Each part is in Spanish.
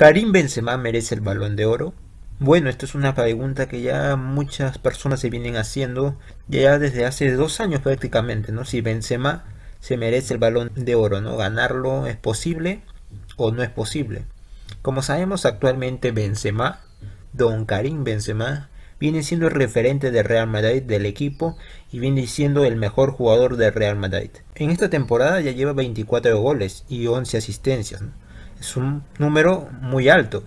¿Karim Benzema merece el balón de oro? Bueno, esto es una pregunta que ya muchas personas se vienen haciendo ya desde hace dos años prácticamente, ¿no? Si Benzema se merece el balón de oro, ¿no? ¿Ganarlo es posible o no es posible? Como sabemos actualmente Benzema, don Karim Benzema, viene siendo el referente de Real Madrid del equipo y viene siendo el mejor jugador de Real Madrid. En esta temporada ya lleva 24 goles y 11 asistencias, ¿no? Es un número muy alto.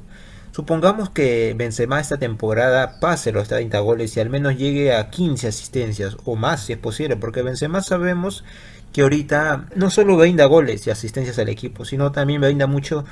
Supongamos que Benzema esta temporada pase los 30 goles y al menos llegue a 15 asistencias o más si es posible, porque Benzema sabemos que ahorita no solo brinda goles y asistencias al equipo, sino también brinda mucho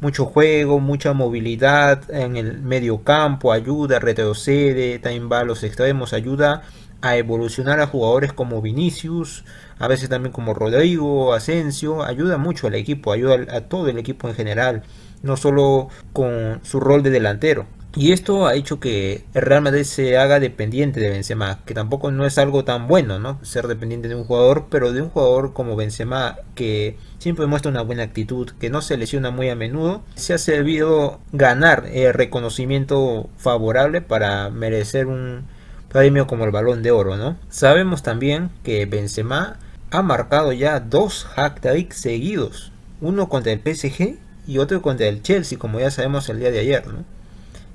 mucho juego, mucha movilidad en el medio campo, ayuda, retrocede, también va a los extremos, ayuda a evolucionar a jugadores como Vinicius, a veces también como Rodrigo, Asensio, ayuda mucho al equipo, ayuda a todo el equipo en general, no solo con su rol de delantero. Y esto ha hecho que el Real Madrid se haga dependiente de Benzema, que tampoco no es algo tan bueno, ¿no? Ser dependiente de un jugador, pero de un jugador como Benzema, que siempre muestra una buena actitud, que no se lesiona muy a menudo, se ha servido ganar el eh, reconocimiento favorable para merecer un, premio como el Balón de Oro, ¿no? Sabemos también que Benzema ha marcado ya dos hat seguidos, uno contra el PSG y otro contra el Chelsea, como ya sabemos el día de ayer, ¿no?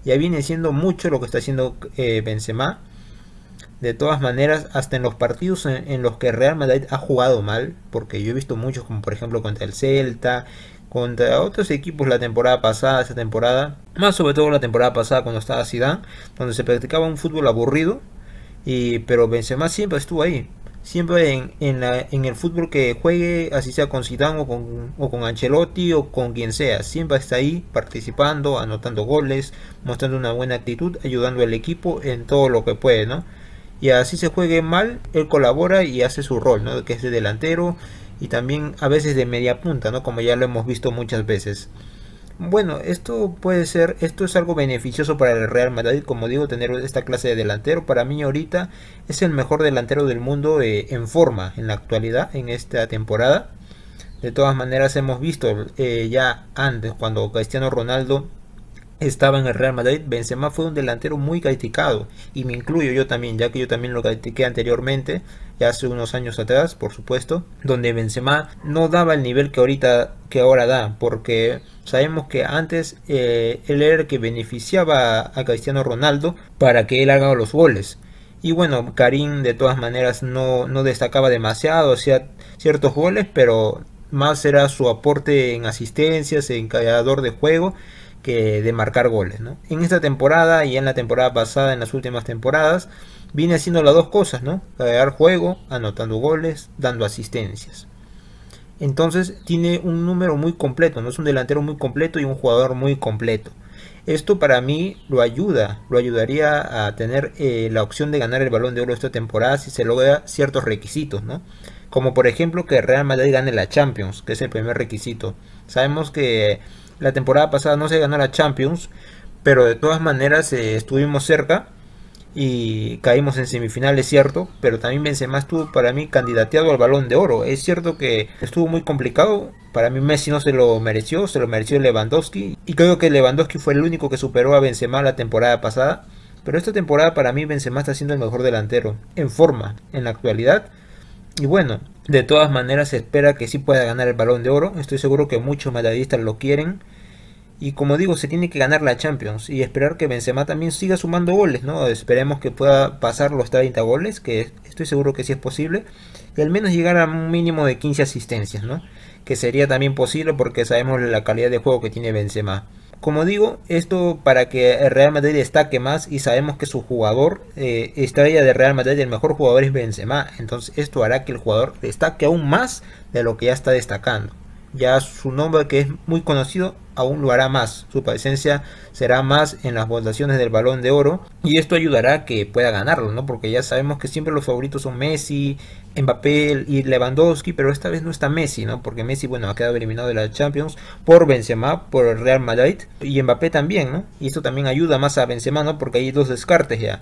Ya viene siendo mucho lo que está haciendo eh, Benzema. De todas maneras, hasta en los partidos en, los que Real Madrid ha jugado mal, porque yo he visto muchos, como por ejemplo contra el Celta, contra otros equipos la temporada pasada, esta temporada, más sobre todo la temporada pasada cuando estaba Zidane, donde se practicaba un fútbol aburrido, y, pero Benzema siempre estuvo ahí, siempre en, el fútbol que juegue, así sea con Zidane o con, o con Ancelotti o con quien sea, siempre está ahí participando, anotando goles, mostrando una buena actitud, ayudando al equipo en todo lo que puede, ¿no? Y así se juegue mal, él colabora y hace su rol, ¿no? Que es de delantero, y también a veces de media punta, ¿no? Como ya lo hemos visto muchas veces. Bueno, esto puede ser, esto es algo beneficioso para el Real Madrid, como digo, tener esta clase de delantero. Para mí ahorita es el mejor delantero del mundo eh, en forma en la actualidad, en esta temporada. De todas maneras hemos visto eh, ya antes, cuando Cristiano Ronaldo estaba en el Real Madrid, Benzema fue un delantero muy criticado y me incluyo yo también, ya que yo también lo critiqué anteriormente, ya hace unos años atrás, por supuesto, donde Benzema no daba el nivel que ahorita que ahora da, porque sabemos que antes eh, él era que beneficiaba a Cristiano Ronaldo para que él haga los goles. Y bueno, Karim de todas maneras no, no destacaba demasiado, hacía ciertos goles, pero más era su aporte en asistencias, en creador de juego que de marcar goles. En esta temporada y en la temporada pasada, en las últimas temporadas, viene haciendo las dos cosas, ¿no? juego, anotando goles, dando asistencias. Entonces tiene un número muy completo, no es un delantero muy completo y un jugador muy completo. Esto para mí lo ayuda, lo ayudaría a tener eh, la opción de ganar el balón de oro esta temporada si se logra ciertos requisitos, ¿no? Como por ejemplo que Real Madrid gane la Champions, que es el primer requisito. Sabemos que la temporada pasada no se ganó la Champions, pero de todas maneras eh, estuvimos cerca y caímos en semifinales, cierto, pero también Benzema estuvo para mí candidateado al Balón de Oro. Es cierto que estuvo muy complicado, para mí Messi no se lo mereció, se lo mereció Lewandowski y creo que Lewandowski fue el único que superó a Benzema la temporada pasada, pero esta temporada para mí Benzema está siendo el mejor delantero en forma en la actualidad. Y bueno, de todas maneras se espera que sí pueda ganar el Balón de Oro, estoy seguro que muchos madridistas lo quieren y como digo, se tiene que ganar la Champions y esperar que Benzema también siga sumando goles, ¿no? Esperemos que pueda pasar los 30 goles, que estoy seguro que sí es posible, y al menos llegar a un mínimo de 15 asistencias, Que sería también posible porque sabemos la calidad de juego que tiene Benzema. Como digo, esto para que el Real Madrid destaque más y sabemos que su jugador, eh, estrella de Real Madrid, el mejor jugador es Benzema. Entonces esto hará que el jugador destaque aún más de lo que ya está destacando. Ya su nombre que es muy conocido aún lo hará más. Su presencia será más en las votaciones del balón de oro y esto ayudará a que pueda ganarlo, ¿no? Porque ya sabemos que siempre los favoritos son Messi, Mbappé y Lewandowski, pero esta vez no está Messi, ¿no? Porque Messi, bueno, ha quedado eliminado de la Champions por Benzema, por el Real Madrid y Mbappé también, ¿no? Y esto también ayuda más a Benzema, ¿no? Porque hay dos descartes ya.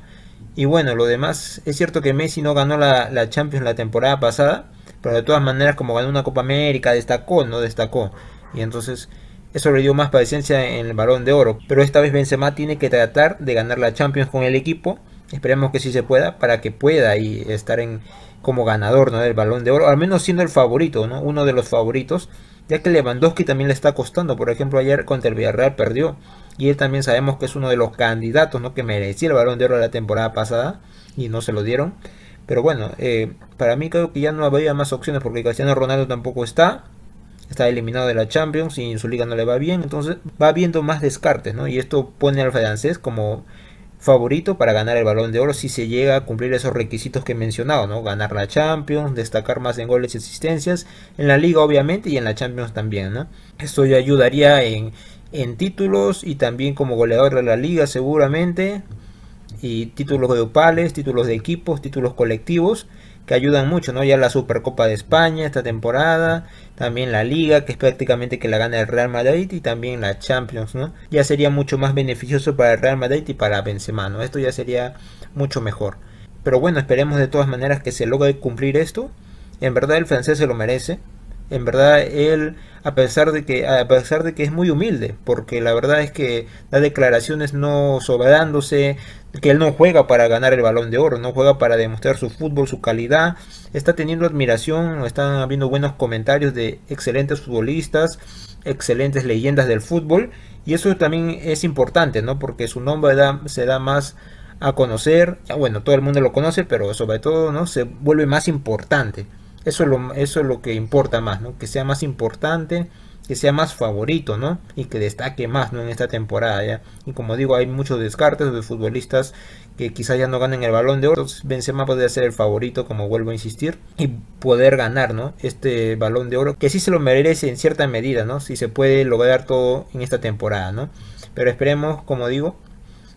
Y bueno, lo demás, es cierto que Messi no ganó la, la Champions la temporada pasada, pero de todas maneras como ganó una Copa América, destacó, ¿no? Destacó. Y entonces eso le dio más paciencia en el Balón de Oro, pero esta vez Benzema tiene que tratar de ganar la Champions con el equipo. Esperemos que sí se pueda para que pueda y estar en como ganador ¿no? del Balón de Oro, al menos siendo el favorito, ¿no? uno de los favoritos, ya que Lewandowski también le está costando. Por ejemplo, ayer contra el Villarreal perdió y él también sabemos que es uno de los candidatos ¿no? que merecía el Balón de Oro la temporada pasada y no se lo dieron. Pero bueno, eh, para mí creo que ya no había más opciones porque Cristiano Ronaldo tampoco está está eliminado de la Champions y en su liga no le va bien, entonces va habiendo más descartes, ¿no? Y esto pone al francés como favorito para ganar el balón de oro si se llega a cumplir esos requisitos que he mencionado, ¿no? Ganar la Champions, destacar más en goles y asistencias, en la liga obviamente y en la Champions también, Esto ya ayudaría en, en títulos y también como goleador de la liga seguramente, y títulos de grupales, títulos de equipos, títulos colectivos que ayudan mucho, ¿no? Ya la Supercopa de España esta temporada, también la Liga, que es prácticamente que la gana el Real Madrid, y también la Champions, ¿no? Ya sería mucho más beneficioso para el Real Madrid y para Benzema, Esto ya sería mucho mejor. Pero bueno, esperemos de todas maneras que se logre cumplir esto. En verdad el francés se lo merece en verdad él, a pesar de que, a pesar de que es muy humilde, porque la verdad es que da declaraciones no sobrándose que él no juega para ganar el balón de oro, no juega para demostrar su fútbol, su calidad, está teniendo admiración, están habiendo buenos comentarios de excelentes futbolistas, excelentes leyendas del fútbol, y eso también es importante, ¿no? Porque su nombre se da más a conocer, bueno, todo el mundo lo conoce, pero sobre todo, ¿no? Se vuelve más importante. Eso es lo, que importa más, ¿no? Que sea más importante, que sea más favorito, ¿no? Y que destaque más, ¿no? En esta temporada, ¿ya? Y como digo, hay muchos descartes de futbolistas que quizás ya no ganen el balón de oro. Benzema podría ser el favorito, como vuelvo a insistir, y poder ganar, ¿no? Este balón de oro, que sí se lo merece en cierta medida, ¿no? Si se puede lograr todo en esta temporada, ¿no? Pero esperemos, como digo,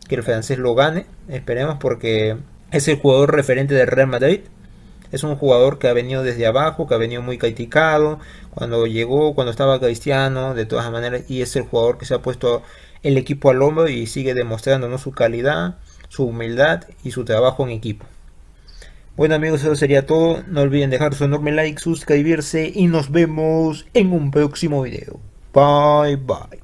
que el francés lo gane. Esperemos porque es el jugador referente del Real Madrid es un jugador que ha venido desde abajo, que ha venido muy criticado, cuando llegó, cuando estaba Cristiano, de todas maneras, y es el jugador que se ha puesto el equipo al hombro y sigue demostrándonos su calidad, su humildad y su trabajo en equipo. Bueno amigos, eso sería todo. No olviden dejar su enorme like, suscribirse y nos vemos en un próximo video. Bye bye.